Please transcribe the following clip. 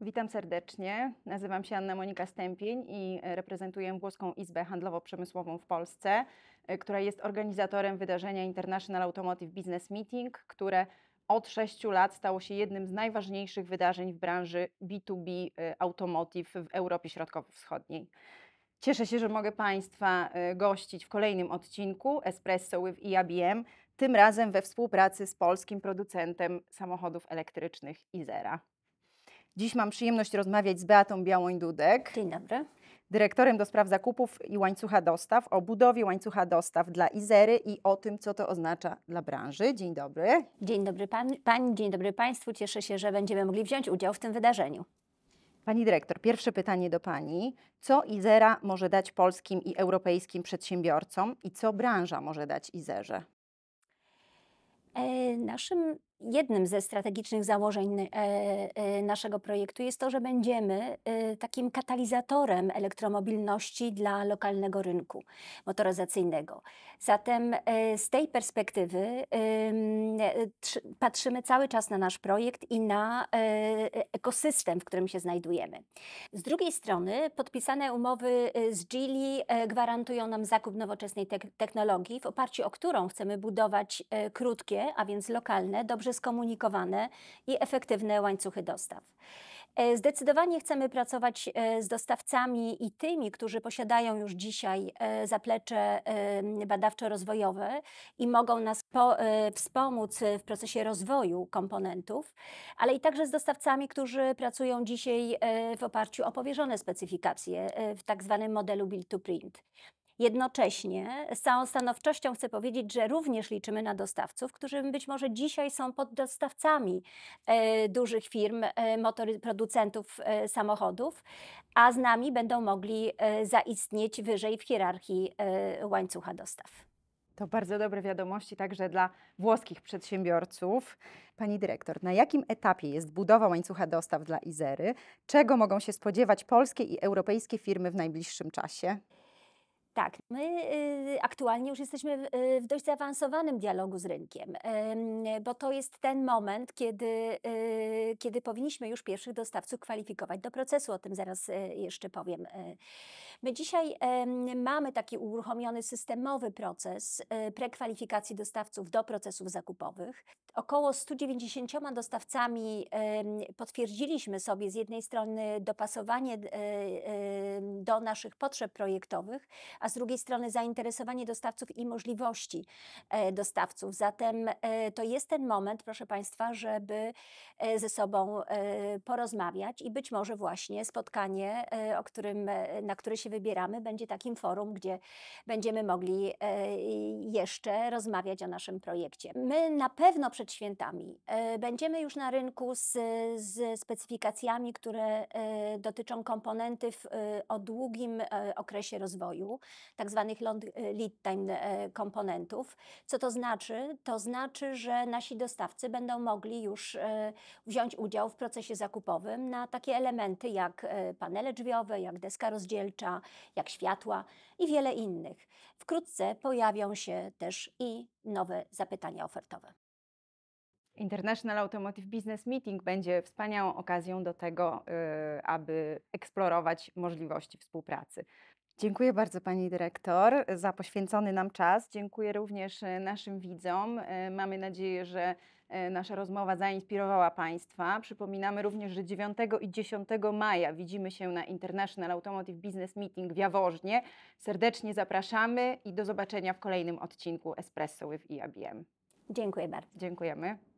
Witam serdecznie. Nazywam się Anna Monika Stępień i e, reprezentuję Włoską Izbę Handlowo-Przemysłową w Polsce, e, która jest organizatorem wydarzenia International Automotive Business Meeting, które od sześciu lat stało się jednym z najważniejszych wydarzeń w branży B2B e, automotive w Europie Środkowo-Wschodniej. Cieszę się, że mogę Państwa gościć w kolejnym odcinku Espresso with IABM, tym razem we współpracy z polskim producentem samochodów elektrycznych Izera. Dziś mam przyjemność rozmawiać z Beatą Białoń-Dudek. Dzień dobry. Dyrektorem do spraw zakupów i łańcucha dostaw, o budowie łańcucha dostaw dla Izery i o tym, co to oznacza dla branży. Dzień dobry. Dzień dobry pan, Pani, dzień dobry Państwu. Cieszę się, że będziemy mogli wziąć udział w tym wydarzeniu. Pani dyrektor, pierwsze pytanie do Pani. Co Izera może dać polskim i europejskim przedsiębiorcom i co branża może dać Izerze? E, naszym Jednym ze strategicznych założeń e, e, naszego projektu jest to, że będziemy e, takim katalizatorem elektromobilności dla lokalnego rynku motoryzacyjnego. Zatem z tej perspektywy patrzymy cały czas na nasz projekt i na ekosystem, w którym się znajdujemy. Z drugiej strony podpisane umowy z Gili gwarantują nam zakup nowoczesnej technologii, w oparciu o którą chcemy budować krótkie, a więc lokalne, dobrze dobrze skomunikowane i efektywne łańcuchy dostaw. E, zdecydowanie chcemy pracować e, z dostawcami i tymi, którzy posiadają już dzisiaj e, zaplecze badawczo-rozwojowe i mogą nas po, wspomóc w procesie rozwoju komponentów, ale i także z dostawcami, którzy pracują dzisiaj w oparciu o powierzone specyfikacje w tak zwanym modelu build to print. Jednocześnie z całą stanowczością chcę powiedzieć, że również liczymy na dostawców, którzy być może dzisiaj są poddostawcami e, dużych firm, e, motory, producentów e, samochodów, a z nami będą mogli e, zaistnieć wyżej w hierarchii e, łańcucha dostaw. To bardzo dobre wiadomości także dla włoskich przedsiębiorców. Pani dyrektor, na jakim etapie jest budowa łańcucha dostaw dla Izery? Czego mogą się spodziewać polskie i europejskie firmy w najbliższym czasie? Tak, my y, aktualnie już jesteśmy y, w dość zaawansowanym dialogu z rynkiem, bo to jest ten moment, kiedy, y, kiedy powinniśmy już pierwszych dostawców kwalifikować do procesu. O tym zaraz jeszcze powiem. My dzisiaj mamy taki uruchomiony systemowy proces prekwalifikacji dostawców do procesów zakupowych. Około 190 dostawcami potwierdziliśmy sobie z jednej strony dopasowanie do naszych potrzeb projektowych, a z drugiej strony zainteresowanie dostawców i możliwości e, dostawców. Zatem e, to jest ten moment, proszę Państwa, żeby e, ze sobą porozmawiać i być może właśnie spotkanie, o którym, na które się wybieramy, będzie takim forum, gdzie będziemy mogli jeszcze rozmawiać o naszym projekcie. My na pewno przed świętami będziemy już na rynku z, z specyfikacjami, które dotyczą komponenty o długim okresie rozwoju tak zwanych e, lead time e, komponentów. Co to znaczy? To znaczy, że nasi dostawcy będą mogli już e, wziąć udział w procesie zakupowym na takie elementy jak panele drzwiowe, jak deska rozdzielcza, jak światła i wiele innych. Wkrótce pojawią się też i nowe zapytania ofertowe. International Automotive Business Meeting będzie wspaniałą okazją do tego, aby eksplorować możliwości współpracy. Dziękuję bardzo Pani Dyrektor za poświęcony nam czas. Dziękuję również e, naszym widzom. E, mamy nadzieję, że e, nasza rozmowa zainspirowała Państwa. Przypominamy również, że 9 i 10 maja widzimy się na International Automotive Business Meeting w Jaworznie. Serdecznie zapraszamy i do zobaczenia w kolejnym odcinku Espresso with IABM. Dziękuję bardzo. Dziękujemy.